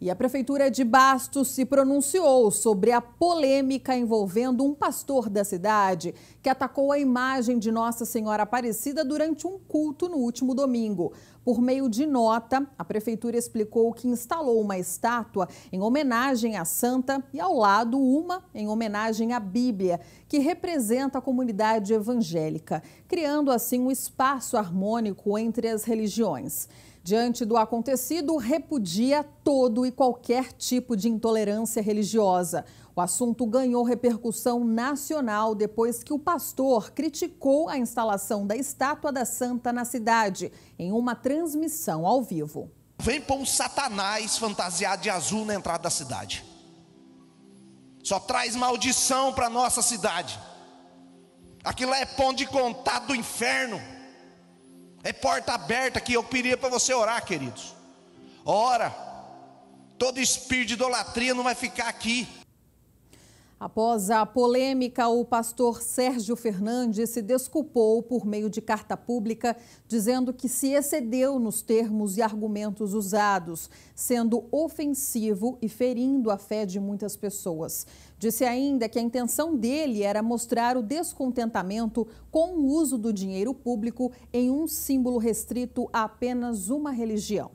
E a Prefeitura de Bastos se pronunciou sobre a polêmica envolvendo um pastor da cidade que atacou a imagem de Nossa Senhora Aparecida durante um culto no último domingo. Por meio de nota, a Prefeitura explicou que instalou uma estátua em homenagem à Santa e, ao lado, uma em homenagem à Bíblia, que representa a comunidade evangélica, criando assim um espaço harmônico entre as religiões. Diante do acontecido, repudia todo e qualquer tipo de intolerância religiosa. O assunto ganhou repercussão nacional depois que o pastor criticou a instalação da estátua da santa na cidade, em uma transmissão ao vivo. Vem pôr um satanás fantasiado de azul na entrada da cidade. Só traz maldição para nossa cidade. Aquilo é ponto de contato do inferno. É porta aberta que eu pediria para você orar, queridos. Ora. Todo espírito de idolatria não vai ficar aqui. Após a polêmica, o pastor Sérgio Fernandes se desculpou por meio de carta pública, dizendo que se excedeu nos termos e argumentos usados, sendo ofensivo e ferindo a fé de muitas pessoas. Disse ainda que a intenção dele era mostrar o descontentamento com o uso do dinheiro público em um símbolo restrito a apenas uma religião.